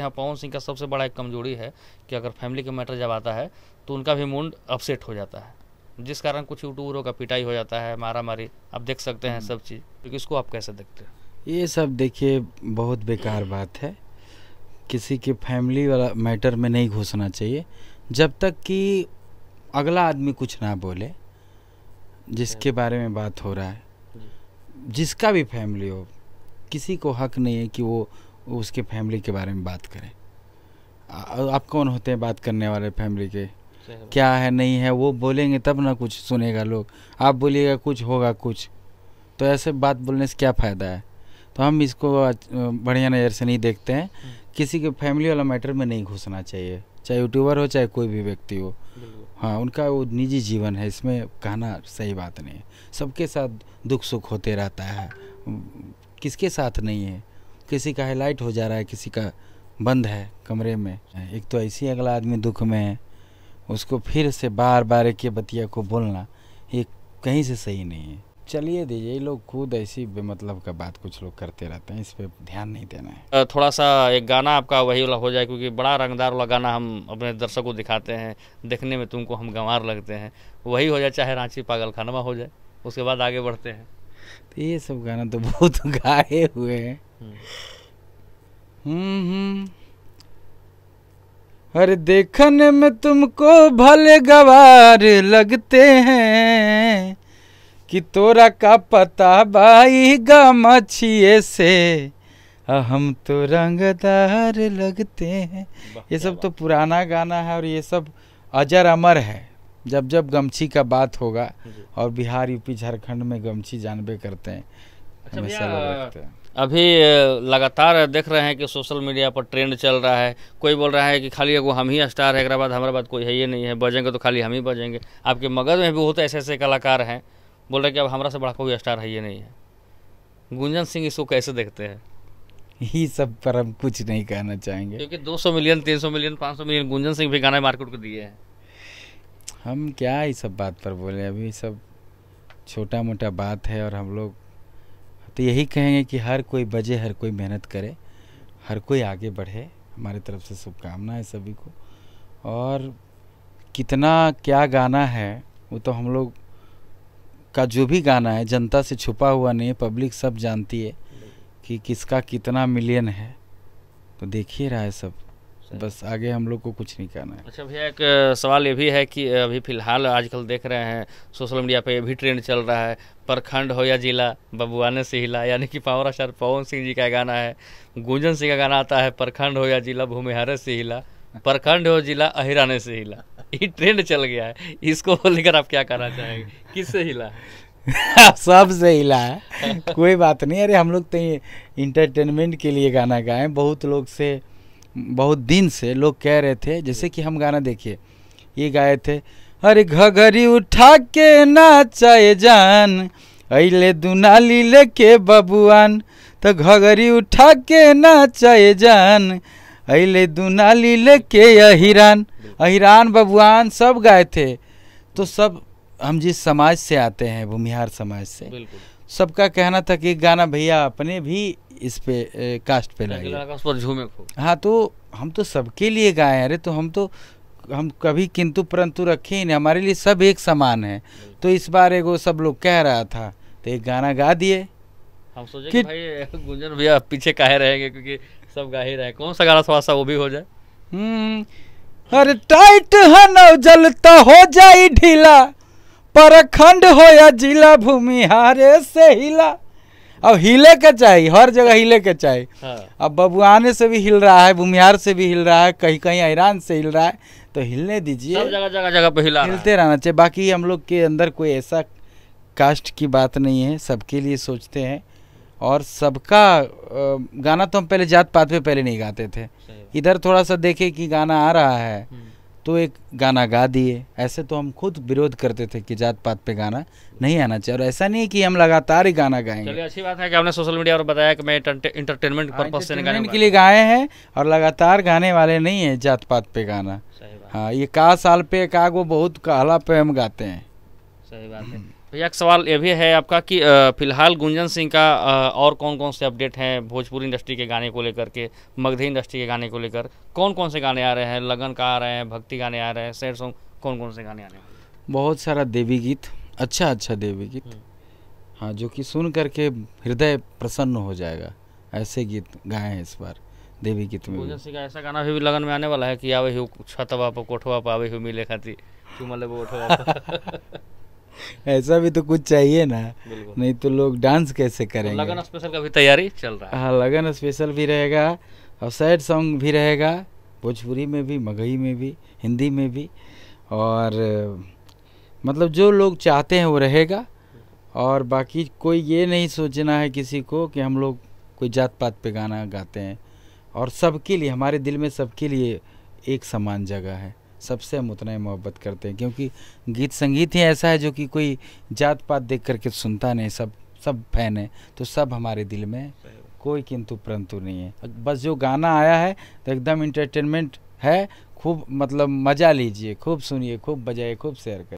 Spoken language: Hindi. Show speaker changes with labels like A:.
A: यहाँ पवन सिंह का सबसे बड़ा एक कमजोरी है कि अगर फैमिली का मैटर जब आता है तो उनका भी मूड अपसेट हो जाता है जिस कारण कुछ यूट्यूबरों का पिटाई हो जाता है मारा मारी आप देख सकते हैं हम्म। सब चीज़ तो इसको आप कैसे देखते
B: हैं ये सब देखिए बहुत बेकार बात है किसी के फैमिली वाला मैटर में नहीं घुसना चाहिए जब तक कि अगला आदमी कुछ ना बोले जिसके हम्म। बारे में बात हो रहा है हम्म। जिसका भी फैमिली हो किसी को हक नहीं है कि वो उसके फैमिली के बारे में बात करें आ, आप कौन होते हैं बात करने वाले फैमिली के क्या है नहीं है वो बोलेंगे तब ना कुछ सुनेगा लोग आप बोलिएगा कुछ होगा कुछ तो ऐसे बात बोलने से क्या फ़ायदा है तो हम इसको बढ़िया नज़र से नहीं देखते हैं हम्म। किसी के फैमिली वाला मैटर में नहीं घुसना चाहिए चाहे यूट्यूबर हो चाहे कोई भी व्यक्ति हो हाँ उनका वो निजी जीवन है इसमें कहना सही बात नहीं है सबके साथ दुख सुख होते रहता है किसके साथ नहीं है किसी का हाईलाइट हो जा रहा है किसी का बंद है कमरे में एक तो ऐसी अगला आदमी दुख में है उसको फिर से बार बार एक बतिया को बोलना ये कहीं से सही नहीं है चलिए दीजिए ये लोग खुद ऐसी बेमतलब का बात कुछ लोग करते रहते हैं इस पर ध्यान नहीं देना
A: है थोड़ा सा एक गाना आपका वही वाला हो जाए क्योंकि बड़ा रंगदार वाला गाना हम अपने दर्शकों को दिखाते हैं देखने में तुमको हम गंवार लगते हैं वही हो जाए चाहे रांची पागल खानवा हो जाए उसके बाद आगे बढ़ते हैं
B: तो ये सब गाना तो बहुत गाए हुए हैं हम्म। अरे देखने में तुमको भले गवार लगते हैं कि तोरा का पता भाई गिए से हाँ, हम तो रंगदार लगते हैं ये सब तो पुराना गाना है और ये सब अजर अमर है जब जब गमछी का बात होगा और बिहार यूपी झारखंड में गमछी जानबे करते हैं अच्छा
A: रखते हैं अभी लगातार देख रहे हैं कि सोशल मीडिया पर ट्रेंड चल रहा है कोई बोल रहा है कि खाली अगर हम ही स्टार है एक हमारे बाद कोई है ये नहीं है बजेंगे तो खाली हम ही बजेंगे आपके मगध में भी बहुत ऐसे ऐसे कलाकार हैं बोल रहे कि अब हमारा से बड़ा कोई स्टार है ये नहीं है गुंजन सिंह इसको कैसे देखते हैं
B: ये सब पर हम कुछ नहीं कहना चाहेंगे
A: क्योंकि दो मिलियन तीन मिलियन पाँच मिलियन गुंजन सिंह भी गाना मार्केट को दिए हैं हम
B: क्या इस सब बात पर बोले अभी सब छोटा मोटा बात है और हम लोग तो यही कहेंगे कि हर कोई बजे हर कोई मेहनत करे हर कोई आगे बढ़े हमारी तरफ से शुभकामना है सभी को और कितना क्या गाना है वो तो हम लोग का जो भी गाना है जनता से छुपा हुआ नहीं है पब्लिक सब जानती है कि किसका कितना मिलियन है तो देखिए रहा है सब बस आगे हम लोग को कुछ नहीं करना है
A: अच्छा भैया एक सवाल ये भी है कि अभी फिलहाल आजकल देख रहे हैं सोशल मीडिया पे ये भी ट्रेंड चल रहा है प्रखंड हो या जिला बबुआने से हिला यानी कि पावर स्टार पवन सिंह जी का गाना है गुंजन सिंह का गाना आता है प्रखंड हो या जिला भूमिहारे से हिला प्रखंड हो जिला अहिराने से हिला ये ट्रेंड चल गया है इसको लेकर आप क्या करना चाहेंगे किससे हिला
B: सब से हिला है कोई बात नहीं अरे हम लोग तो इंटरटेनमेंट के लिए गाना गाए बहुत लोग से बहुत दिन से लोग कह रहे थे जैसे कि हम गाना देखिए ये गाए थे अरे घघरी उठा के नाचाए जान अले दुनाली लेके बबुआन तो घघरी उठा के नाचाए जान अले दुनाली लेके अहिरान अहिरान बबुआन सब गाए थे तो सब हम जिस समाज से आते हैं भूमिहार समाज से सबका कहना था कि गाना भैया अपने भी इस पे कास्ट पे लगे हाँ तो हम तो सबके लिए गाए हैं अरे तो हम तो हम कभी किंतु परंतु रखे ही नहीं हमारे लिए सब एक समान है तो इस बार एगो सब लोग कह रहा था तो एक गाना गा दिए
A: हम सोचे कि भाई गुंजन भैया पीछे कहे रहेंगे क्योंकि सब गा ही रहे कौन सा गाना थोड़ा सा वो भी हो जाए अरे
B: हम्म, टाइट है हनव जलता तो हो जाए ढीला परखंड हो या जिला भूमि हारे से हिला अब हिले के चाहिए हर जगह हिले के चाहिए हाँ। अब बबुआने से भी हिल रहा है भूमिहार से भी हिल रहा है कहीं कहीं ईरान से हिल रहा है तो हिलने दीजिए
A: जगह जगह जगह हिला हिलते
B: रहना चाहिए बाकी हम लोग के अंदर कोई ऐसा कास्ट की बात नहीं है सबके लिए सोचते हैं और सबका गाना तो हम पहले जात पात पे पहले नहीं गाते थे इधर थोड़ा सा देखे कि गाना आ रहा है हम्म। तो एक गाना गा दिए ऐसे तो हम खुद विरोध करते थे कि जात पात पे गाना नहीं आना चाहिए और ऐसा नहीं है कि हम लगातार ही गाना गाएंगे चलिए
A: अच्छी बात है कि आपने सोशल मीडिया पर बताया कि मैं इंटरटेनमेंट पर्पज हाँ, से गाने के लिए
B: गाए हैं और लगातार गाने वाले नहीं है जात पात पे गाना हाँ ये का साल पे का वो बहुत कहला पे हम गाते हैं
A: सही बात है भैया एक सवाल ये भी है आपका कि फिलहाल गुंजन सिंह का और कौन कौन से अपडेट हैं भोजपुरी इंडस्ट्री के गाने को लेकर के मगधी इंडस्ट्री के गाने को लेकर कौन कौन से गाने आ रहे हैं लगन का आ रहे हैं भक्ति गाने आ रहे हैं सैड सॉन्ग कौन कौन से गाने आ रहे
B: हैं बहुत सारा देवी गीत अच्छा अच्छा देवी गीत हम्म। हाँ जो कि सुन करके हृदय प्रसन्न हो जाएगा ऐसे गीत गाए हैं इस बार देवी गीत में गुंजन
A: सिंह का ऐसा गाना भी लगन में आने वाला है कि आवे हु छतवा पर कोठवा पर आवे हु मिले खाती तू मतलब वो
B: ऐसा भी तो कुछ चाहिए ना नहीं तो लोग डांस कैसे तो करेंगे लगन
A: स्पेशल का भी तैयारी चल रहा है
B: हाँ लगन स्पेशल भी रहेगा और सैड सॉन्ग भी रहेगा भोजपुरी में भी मगही में भी हिंदी में भी और मतलब जो लोग चाहते हैं वो रहेगा और बाकी कोई ये नहीं सोचना है किसी को कि हम लोग कोई जात पात पे गाना गाते हैं और सबके लिए हमारे दिल में सबके लिए एक समान जगह है सबसे हम उतना ही मोहब्बत करते हैं क्योंकि गीत संगीत ही ऐसा है जो कि कोई जात पात देख करके तो सुनता नहीं सब सब फैन है तो सब हमारे दिल में कोई किंतु परंतु नहीं है बस जो गाना आया है तो एकदम इंटरटेनमेंट है खूब मतलब मज़ा लीजिए खूब सुनिए खूब बजाइए खूब शेयर करिए